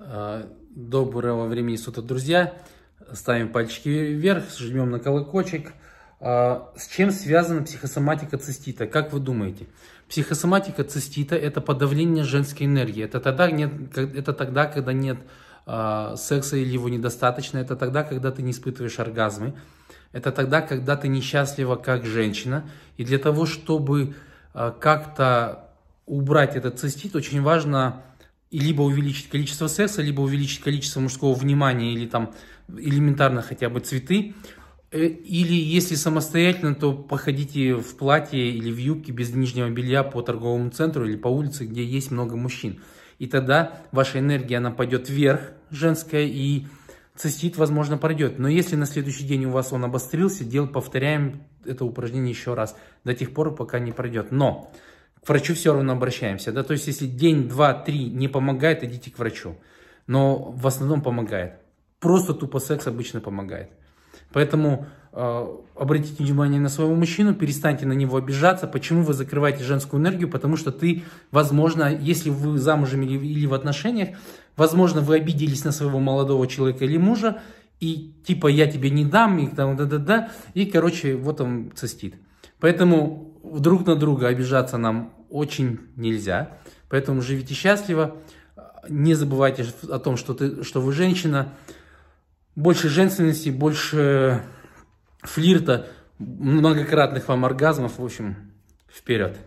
А, Доброго времени суток, друзья. Ставим пальчики вверх, жмем на колокольчик. А, с чем связана психосоматика цистита? Как вы думаете? Психосоматика цистита – это подавление женской энергии. Это тогда, нет, это тогда когда нет а, секса или его недостаточно. Это тогда, когда ты не испытываешь оргазмы. Это тогда, когда ты несчастлива как женщина. И для того, чтобы как-то убрать этот цистит, очень важно либо увеличить количество секса, либо увеличить количество мужского внимания или там элементарно хотя бы цветы. Э, или если самостоятельно, то походите в платье или в юбке без нижнего белья по торговому центру или по улице, где есть много мужчин. И тогда ваша энергия, она пойдет вверх, женская, и цистит, возможно, пройдет. Но если на следующий день у вас он обострился, дел повторяем это упражнение еще раз до тех пор, пока не пройдет. Но к врачу все равно обращаемся. Да? То есть, если день, два, три не помогает, идите к врачу. Но в основном помогает. Просто тупо секс обычно помогает. Поэтому э, обратите внимание на своего мужчину, перестаньте на него обижаться. Почему вы закрываете женскую энергию? Потому что ты, возможно, если вы замужем или, или в отношениях, возможно, вы обиделись на своего молодого человека или мужа, и типа я тебе не дам, и там да-да-да, и короче, вот он цистит. Поэтому друг на друга обижаться нам очень нельзя. Поэтому живите счастливо. Не забывайте о том, что, ты, что вы женщина. Больше женственности, больше флирта, многократных вам оргазмов. В общем, вперед!